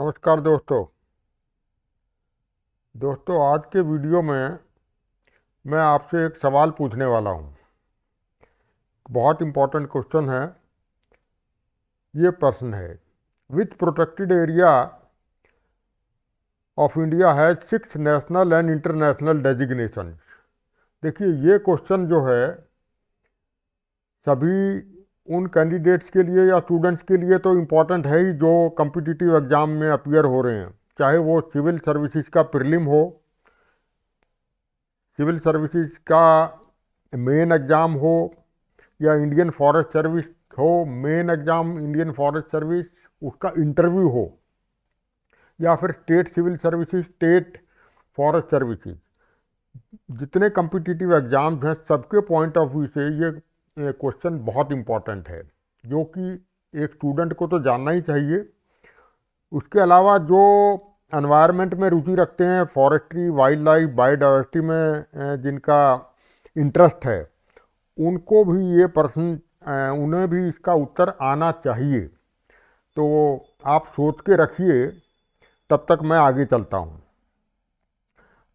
नमस्कार दोस्तों दोस्तों आज के वीडियो में मैं आपसे एक सवाल पूछने वाला हूँ बहुत इम्पोर्टेंट क्वेश्चन है ये प्रश्न है with protected area of India है six national and international designation देखिए ये क्वेश्चन जो है सभी उन कैंडिडेट्स के लिए या स्टूडेंट्स के लिए तो इम्पॉर्टेंट है ही जो कम्पिटिटिव एग्ज़ाम में अपियर हो रहे हैं चाहे वो सिविल सर्विसेज का प्रिलिम हो सिविल सर्विसेज का मेन एग्ज़ाम हो या इंडियन फॉरेस्ट सर्विस हो main exam Indian forest service उसका इंटरव्यू हो या फिर state civil services state forest services जितने कम्पिटिटिव एग्ज़ाम्स हैं सबके पॉइंट ऑफ व्यू से ये क्वेश्चन बहुत इम्पॉर्टेंट है जो कि एक स्टूडेंट को तो जानना ही चाहिए उसके अलावा जो एनवायरनमेंट में रुचि रखते हैं फॉरेस्ट्री वाइल्ड लाइफ बायोडाइवर्सिटी में जिनका इंटरेस्ट है उनको भी ये प्रश्न उन्हें भी इसका उत्तर आना चाहिए तो आप सोच के रखिए तब तक मैं आगे चलता हूँ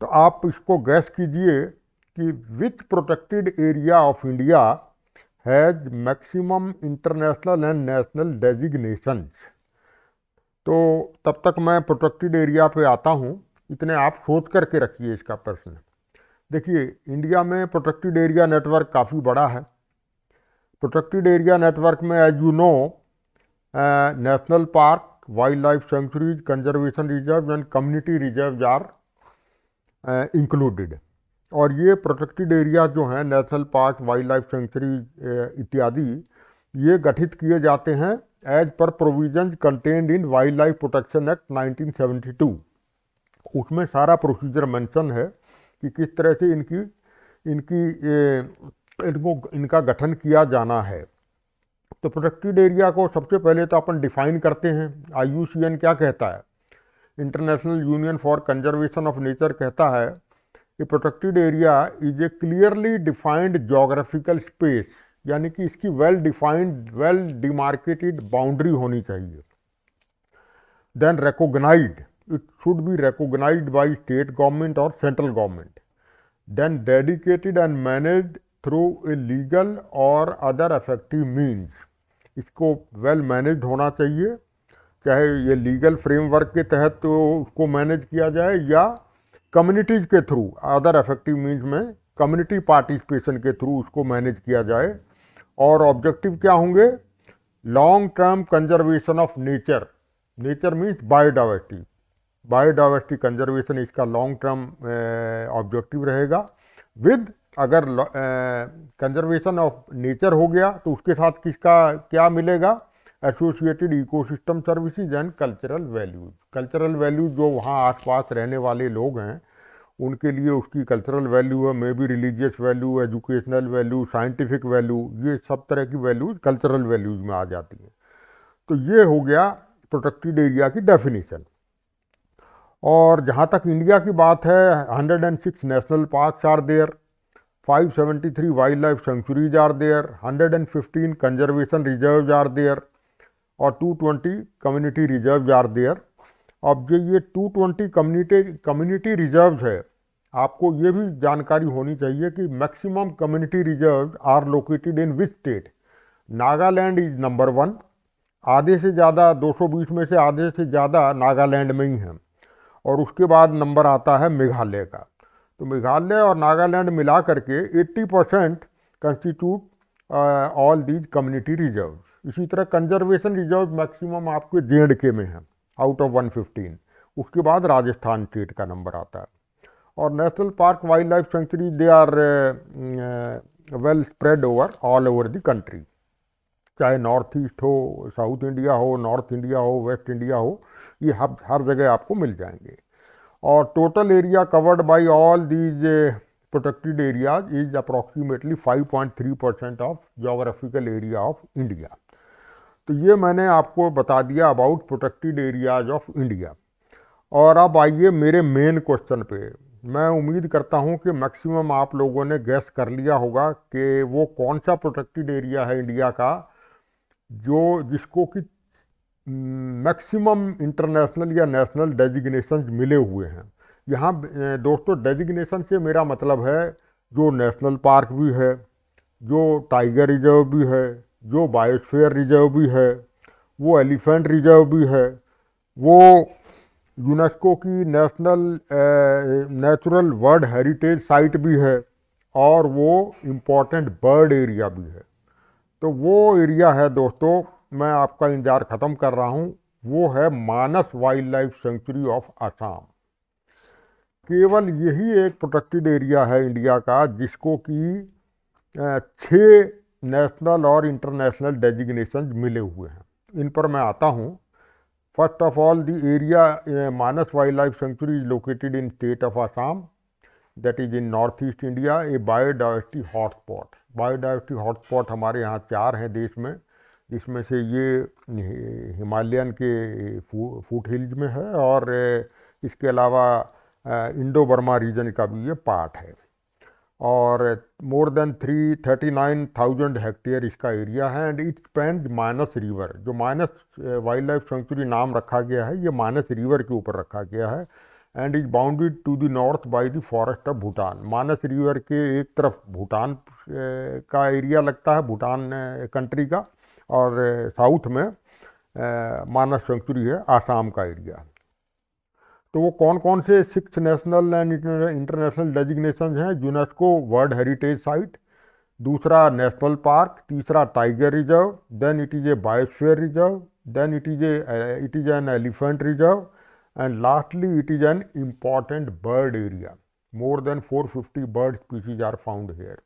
तो आप इसको गैस कीजिए कि which protected area of India has maximum international and national designations तो तब तक मैं प्रोटेक्टेड एरिया पे आता हूँ इतने आप सोच करके रखिए इसका प्रश्न देखिए इंडिया में प्रोटेक्टेड एरिया नेटवर्क काफ़ी बड़ा है प्रोटेक्टेड एरिया नेटवर्क में as you know national park wild life sanctuaries conservation reserve and community reserve are included और ये प्रोटेक्टेड एरिया जो हैं national park wild life sanctuary इत्यादि ये गठित किए जाते हैं as per provision contained in wild life protection act 1972 उसमें सारा प्रोसीजर मेंशन है कि किस तरह से इनकी इनकी इनको इनका गठन किया जाना है तो प्रोटेक्टेड एरिया को सबसे पहले तो अपन डिफाइन करते हैं आई क्या कहता है international union for conservation of nature कहता है ये protected area is a clearly defined geographical space यानी कि इसकी well defined well demarcated boundary होनी चाहिए then recognise it should be recognise by state government और central government then dedicated and manage through a legal और other effective means इसको well well manage होना चाहिए चाहे ये लीगल फ्रेमवर्क के तहत तो उसको मैनेज किया जाए या कम्युनिटीज़ के थ्रू अदर इफेक्टिव मीन्स में कम्युनिटी पार्टिसिपेशन के थ्रू उसको मैनेज किया जाए और ऑब्जेक्टिव क्या होंगे long term conservation of nature nature means biodiversity biodiversity conservation इसका लॉन्ग टर्म ऑब्जेक्टिव रहेगा विद अगर कंजर्वेशन ऑफ नेचर हो गया तो उसके साथ किसका क्या मिलेगा associated ecosystem services and cultural values cultural values जो वहाँ आसपास रहने वाले लोग हैं उनके लिए उसकी कल्चरल वैल्यू है may be religious value educational value scientific value ये सब तरह की वैल्यूज कल्चरल वैल्यूज में आ जाती हैं तो ये हो गया प्रोटेक्टेड एरिया की डेफिनेशन और जहाँ तक इंडिया की बात है 106 national parks are there 573 wild life sanctuaries are there 115 conservation reserve are there और 220 कम्युनिटी रिजर्व आर देयर अब जो ये 220 कम्युनिटी कम्युनिटी रिजर्व है आपको ये भी जानकारी होनी चाहिए कि maximum community reserve are located in which state Nagaland is number one आधे से ज़्यादा 220 में से आधे से ज़्यादा नागालैंड में ही हैं और उसके बाद नंबर आता है मेघालय का तो मेघालय और नागालैंड मिला करके 80 percent constitute all these community reserve इसी तरह कंजर्वेशन रिजर्व मैक्सिमम आपके एंड के में है आउट ऑफ वन फिफ्टीन उसके बाद राजस्थान स्टेट का नंबर आता है और national park wild life sanctuary they are well spread over all over the country चाहे नॉर्थ ईस्ट हो साउथ इंडिया हो नॉर्थ इंडिया हो वेस्ट इंडिया हो ये हर हर जगह आपको मिल जाएंगे और total area covered by all these protected areas is approximately 5.3 percent of geographical area of India तो ये मैंने आपको बता दिया about protected areas of India और अब आइए मेरे मेन क्वेश्चन पे मैं उम्मीद करता हूँ कि मैक्सिमम आप लोगों ने गैस कर लिया होगा कि वो कौन सा प्रोटेक्टेड एरिया है इंडिया का जो जिसको कि मैक्सिमम इंटरनेशनल या नेशनल डेजिग्नेशन मिले हुए हैं यहाँ दोस्तों डेजिग्नेशन से मेरा मतलब है जो नेशनल पार्क भी है जो टाइगर रिजर्व भी है जो बायोस्फीयर रिजर्व भी है वो एलिफेंट रिजर्व भी है वो यूनेस्को की national natural world heritage site भी है और वो इम्पोर्टेंट बर्ड एरिया भी है तो वो एरिया है दोस्तों मैं आपका इंतज़ार ख़त्म कर रहा हूँ वो है Manas wild life sanctuary of Assam केवल यही एक प्रोटेक्टेड एरिया है इंडिया का जिसको कि eh, छः नेशनल और इंटरनेशनल डेजिग्नेशन मिले हुए हैं इन पर मैं आता हूँ first of all the area Manas wild life sanctuary is located in state of Assam that is in north east India a biodiversity hotspot biodiversity hotspot हमारे यहाँ चार हैं देश में इसमें से ये हिमालयन के फूट हिल्स में है और इसके अलावा इंडो बर्मा रीजन का भी ये पार्ट है और more than three thirty nine thousand hectare इसका एरिया है and it spend Manas river जो माइनस वाइल्ड लाइफ सेंचुरी नाम रखा गया है ये माइनस रिवर के ऊपर रखा गया है and is bounded to the north by the forest of Bhutan Manas river के एक तरफ भूटान eh, का एरिया लगता है भूटान कंट्री eh, का और साउथ eh, में मानस सेंचुरी है आसाम का एरिया तो वो कौन कौन से six national and international designation हैं यूनेस्को वर्ल्ड हेरिटेज साइट दूसरा नेशनल पार्क तीसरा tiger reserve then it is a biosphere reserve then it is a it is an elephant reserve and lastly it is an important bird area more than 450 bird species are found here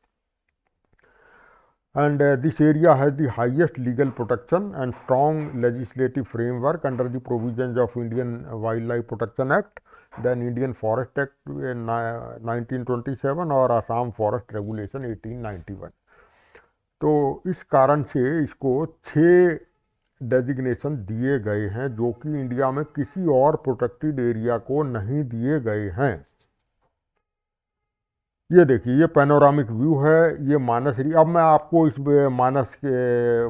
and uh, this area has the highest legal protection and strong legislative framework under the provisions of Indian Wildlife Protection Act, then Indian Forest Act in, uh, 1927 or assam forest regulation 1891. to is karan se isko 6 designation दिए गए हैं जो कि India में किसी और protected area को नहीं दिए गए हैं ये देखिए ये पैनोरामिक व्यू है ये मानस अब मैं आपको इस मानस के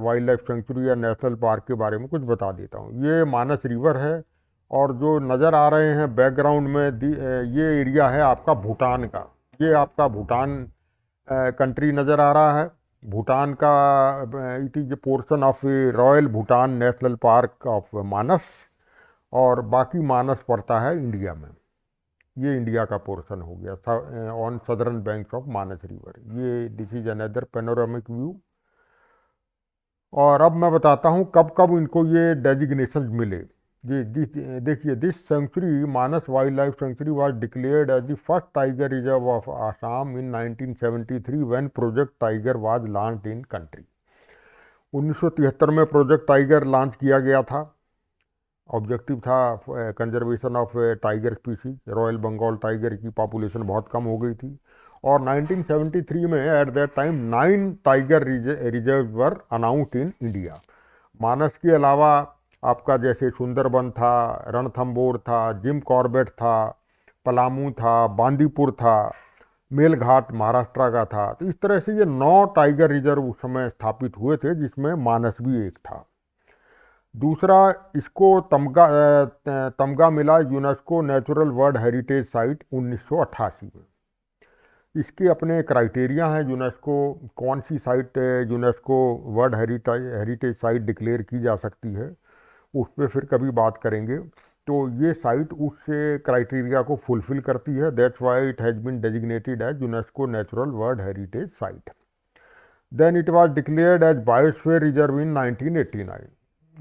वाइल्ड लाइफ सेंचुरी या नेशनल पार्क के बारे में कुछ बता देता हूँ ये मानस रिवर है और जो नज़र आ रहे हैं बैकग्राउंड में ये एरिया है आपका भूटान का ये आपका भूटान कंट्री नज़र आ रहा है भूटान का it is a portion of royal Bhutan national park of Manas और बाकी मानस पड़ता है इंडिया में ये इंडिया का पोर्शन हो गया on southern bank of Manas river ये this is another panoramic view और अब मैं बताता हूँ कब कब इनको ये डेजिग्नेशन मिले जी देखिए this sanctuary Manas wild life sanctuary was declared as the first tiger reserve of Assam in 1973 when project tiger was launch in country 1973 में प्रोजेक्ट टाइगर लॉन्च किया गया था ऑब्जेक्टिव था conservation of tiger species royal Bengal tiger की population बहुत कम हो गई थी और 1973 में at that time nine tiger reserve were announce in India Manas के अलावा आपका जैसे सुंदरबन था रणथम्बोर था जिम कॉर्बेट था पलामू था बांदीपुर था मेलघाट महाराष्ट्र का था तो इस तरह से ये नौ टाइगर रिजर्व उस समय स्थापित हुए थे जिसमें मानस भी एक था दूसरा इसको तमगा तमगा मिला UNESCO natural world heritage site 1988 में इसके अपने क्राइटेरिया हैं यूनेस्को कौन सी site UNESCO world heritage site declare की जा सकती है उस पर फिर कभी बात करेंगे तो ये साइट उस क्राइटेरिया को फुलफिल करती है that's why it has been designated as UNESCO natural world heritage site then it was declared as biosphere reserve in nineteen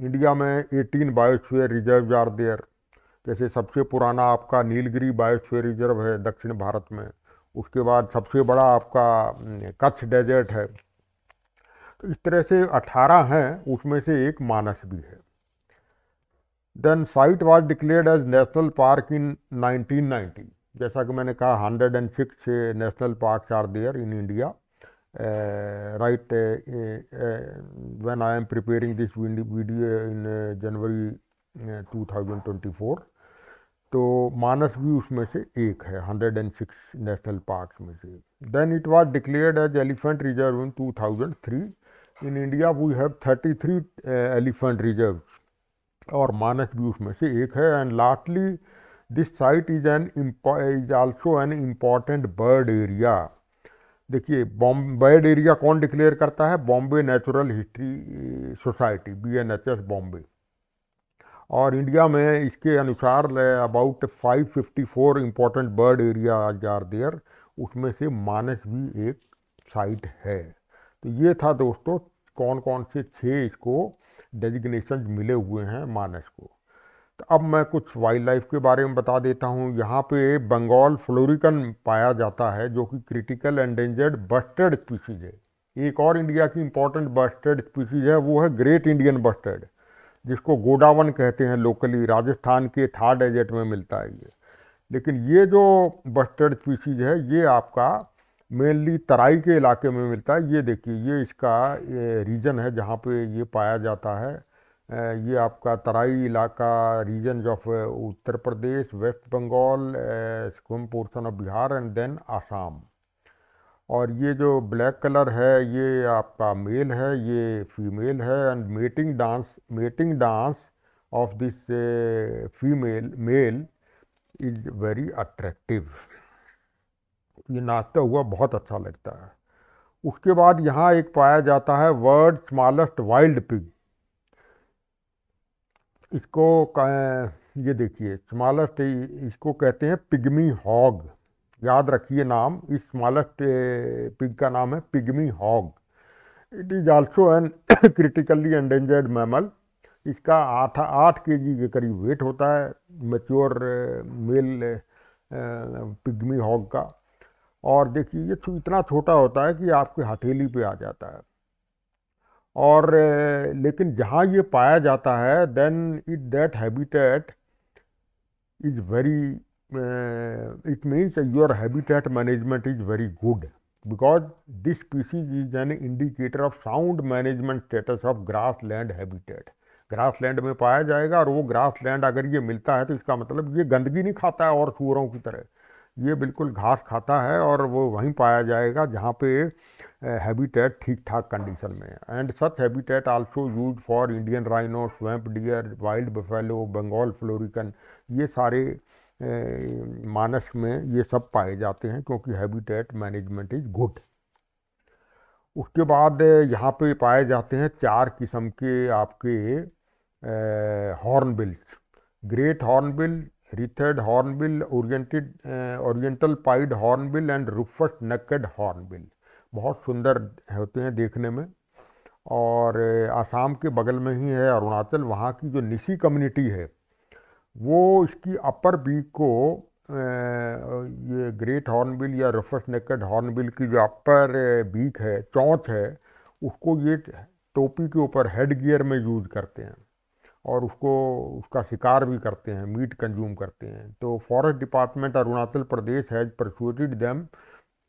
India में eighteen biosphere reserve are there जैसे सबसे पुराना आपका नीलगिरी बायोस्फीयर रिजर्व है दक्षिण भारत में उसके बाद सबसे बड़ा आपका कच्छ डेजर्ट है तो इस तरह से 18 हैं उसमें से एक मानस भी है then site was declared as national park in 1990 जैसा कि मैंने कहा 106 national park are there in India Uh, right uh, uh, when I am preparing this video in January 2024. So, Manas views me se ek hai, 106 national parks me se. Then it was declared as elephant reserve in 2003. In India, we have 33 elephant reserves or Manas views me se ek hai. And lastly, this site is also an important bird area. देखिए बॉम्बेड area कौन declare करता है Bombay natural history society B N H S Bombay और India में इसके अनुसार about 554 important bird area are there उसमें से मानस भी एक साइट है तो ये था दोस्तों कौन कौन से छः इसको डेजिग्नेशन मिले हुए हैं मानस को तो अब मैं कुछ वाइल्ड लाइफ के बारे में बता देता हूँ यहाँ पे बंगाल फ्लोरिकन पाया जाता है जो कि क्रिटिकल एंडेंजर्ड बस्टर्ड स्पीसीज है एक और इंडिया की इंपॉर्टेंट बस्टर्ड स्पीसीज है वो है ग्रेट इंडियन बस्टर्ड जिसको गोडावन कहते हैं लोकली राजस्थान के थार डेजर्ट में मिलता है ये लेकिन ये जो बस्टर्ड स्पीसीज है ये आपका मेनली तराई के इलाके में मिलता है ये देखिए ये इसका रीजन है जहाँ पे ये पाया जाता है ये आपका तराई इलाका region of Uttar Pradesh West Bengal Sikkim portion of Bihar and then Assam और ये जो ब्लैक कलर है ये आपका मेल है ये फीमेल है and mating dance mating dance of this female male is very attractive ये नाचता हुआ बहुत अच्छा लगता है उसके बाद यहाँ एक पाया जाता है वर्ल्ड स्मॉलेस्ट वाइल्ड पिग इसको ये देखिए स्मॉलेस्ट इसको कहते हैं पिगमी हॉग याद रखिए नाम इस स्मॉलेस्ट पिग का नाम है pygmy hog it is also an critically endangered mammal इसका आठ आठ के जी के करीब वेट होता है मेच्योर मेल पिगमी हॉग का और देखिए ये इतना छोटा होता है कि आपके हथेली पे आ जाता है और लेकिन जहाँ ये पाया जाता है then it that habitat is very it means your habitat management is very good because this species is an indicator of sound management status of grassland habitat grassland में पाया जाएगा और वो ग्रास लैंड अगर ये मिलता है तो इसका मतलब ये गंदगी नहीं खाता है और सूरों की तरह ये बिल्कुल घास खाता है और वो वहीं पाया जाएगा जहाँ पे हैबिटेट ठीक ठाक कंडीशन में and such habitat also use for Indian rhino swamp deer wild buffalo Bengal florican ये सारे uh, मानस में ये सब पाए जाते हैं क्योंकि हैबिटेट मैनेजमेंट इज़ गुड उसके बाद uh, यहाँ पे पाए जाते हैं चार किस्म के आपके hornbills great hornbill wreathed hornbill oriented oriental pied hornbill and rufous necked hornbill बहुत सुंदर होते हैं देखने में और आसाम के बगल में ही है अरुणाचल वहाँ की जो निशी कम्युनिटी है वो इसकी अपर बीक को ये ग्रेट हॉर्नबिल या रफस नेकड हॉर्नबिल की जो अपर बीक है चौंच है उसको ये टोपी के ऊपर हेड गियर में यूज करते हैं और उसको उसका शिकार भी करते हैं मीट कंज्यूम करते हैं तो forest department Arunachal Pradesh has persuaded them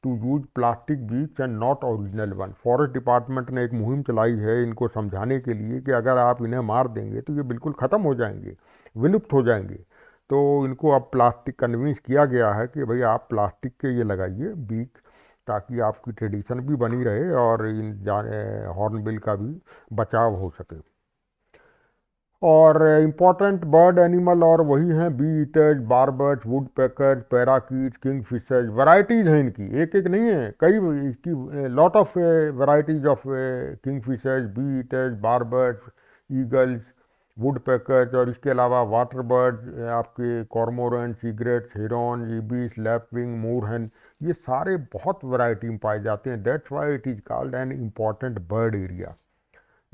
to use plastic beak and not original one forest department ने एक मुहिम चलाई है इनको समझाने के लिए कि अगर आप इन्हें मार देंगे तो ये बिल्कुल ख़त्म हो जाएंगे विलुप्त हो जाएंगे तो इनको अब प्लास्टिक कन्विंस किया गया है कि भाई आप प्लास्टिक के ये लगाइए बीक ताकि आपकी ट्रेडिशन भी बनी रहे और इन हॉर्नबिल का भी बचाव हो सके और इम्पॉर्टेंट बर्ड एनिमल और वही हैं bee eaters barbets woodpeckers parakeet kingfishers varieties हैं इनकी एक एक नहीं है कई इसकी lot of varieties of kingfishers bee eaters barbets eagles woodpeckers और इसके अलावा वाटर बर्ड uh, आपके कॉर्मोर सीग्रेट्स हिरोन ईबीस लैपविंग मोरहन ये सारे बहुत वराइटी में पाए जाते हैं that's why it is called an important bird area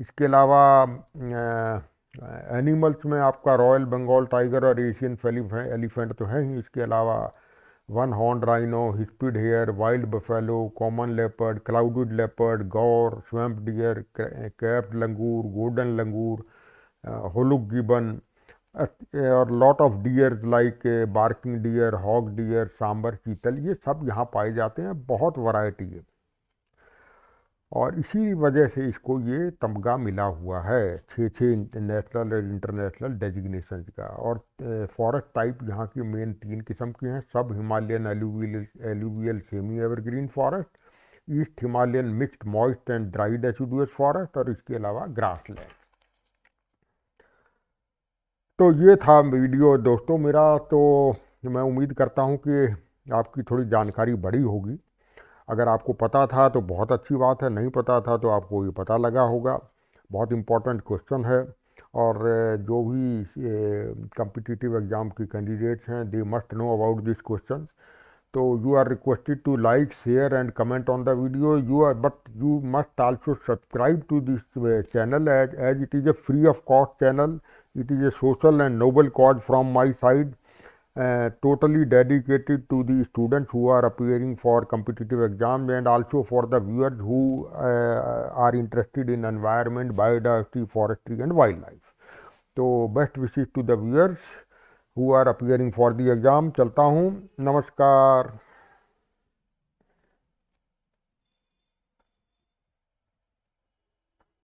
इसके अलावा uh, एनिमल्स में आपका रॉयल बंगाल टाइगर और एशियन एलिफेंट तो है ही इसके अलावा one horn rhino hispid hare wild buffalo common leopard clouded leopard gaur swamp deer capped langur golden langur hoolock gibbon और lot of deer like barking deer hog deer sambar chital ये सब यहाँ पाए जाते हैं बहुत वैरायटी है और इसी वजह से इसको ये तमगा मिला हुआ है छः छः नेशनल और इंटरनेशनल डेजिग्नेशन का और फॉरेस्ट टाइप यहाँ की मेन तीन किस्म की हैं सब Himalayan alluvial alluvial semi evergreen forest East Himalayan mixed moist and dried deciduous forest और इसके अलावा ग्रास लैंड तो ये था वीडियो दोस्तों मेरा तो मैं उम्मीद करता हूँ कि आपकी थोड़ी जानकारी बड़ी होगी अगर आपको पता था तो बहुत अच्छी बात है नहीं पता था तो आपको ये पता लगा होगा बहुत इम्पॉर्टेंट क्वेश्चन है और जो भी कम्पिटिटिव एग्ज़ाम के कैंडिडेट्स हैं they must know about this question तो you are requested to like share and comment on the video you are but you must also subscribe to this channel as as it is a free of cost channel it is a social and noble cause from my side Uh, totally dedicated to the students who are appearing for competitive exams and also for the viewers who uh, are interested in environment, biodiversity, forestry and wildlife. So best wishes to the viewers who are appearing for the exam. Chalta hoon. Namaskar.